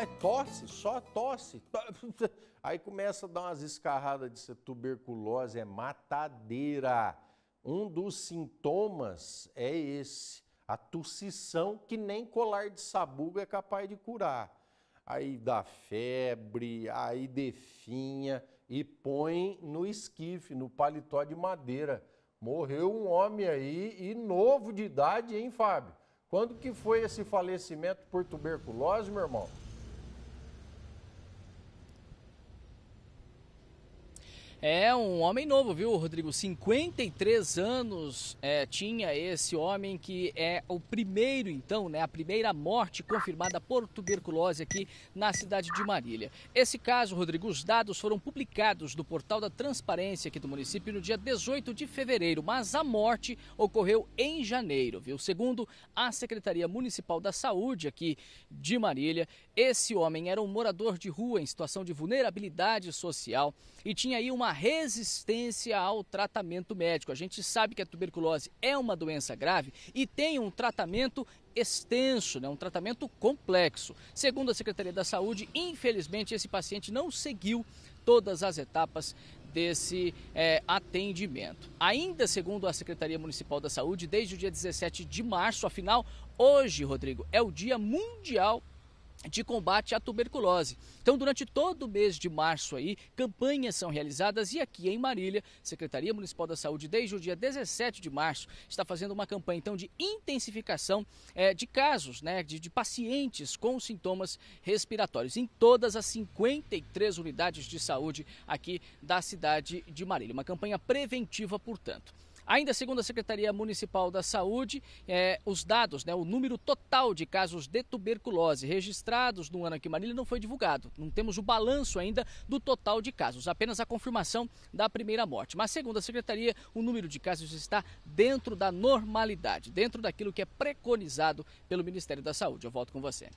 é tosse, só tosse. Aí começa a dar umas escarradas de tuberculose, é matadeira. Um dos sintomas é esse, a tossição que nem colar de sabugo é capaz de curar. Aí dá febre, aí definha e põe no esquife, no paletó de madeira. Morreu um homem aí e novo de idade, hein, Fábio? Quando que foi esse falecimento por tuberculose, meu irmão? É um homem novo, viu, Rodrigo? 53 anos é, tinha esse homem que é o primeiro, então, né? A primeira morte confirmada por tuberculose aqui na cidade de Marília. Esse caso, Rodrigo, os dados foram publicados no portal da Transparência aqui do município no dia 18 de fevereiro, mas a morte ocorreu em janeiro, viu? Segundo a Secretaria Municipal da Saúde aqui de Marília, esse homem era um morador de rua em situação de vulnerabilidade social e tinha aí uma resistência ao tratamento médico. A gente sabe que a tuberculose é uma doença grave e tem um tratamento extenso, né? um tratamento complexo. Segundo a Secretaria da Saúde, infelizmente esse paciente não seguiu todas as etapas desse é, atendimento. Ainda segundo a Secretaria Municipal da Saúde, desde o dia 17 de março, afinal, hoje, Rodrigo, é o Dia Mundial de combate à tuberculose. Então, durante todo o mês de março aí, campanhas são realizadas e aqui em Marília, Secretaria Municipal da Saúde, desde o dia 17 de março, está fazendo uma campanha então de intensificação é, de casos, né, de, de pacientes com sintomas respiratórios em todas as 53 unidades de saúde aqui da cidade de Marília. Uma campanha preventiva, portanto. Ainda segundo a Secretaria Municipal da Saúde, é, os dados, né, o número total de casos de tuberculose registrados no ano aqui em Marília não foi divulgado. Não temos o balanço ainda do total de casos, apenas a confirmação da primeira morte. Mas segundo a Secretaria, o número de casos está dentro da normalidade, dentro daquilo que é preconizado pelo Ministério da Saúde. Eu volto com você.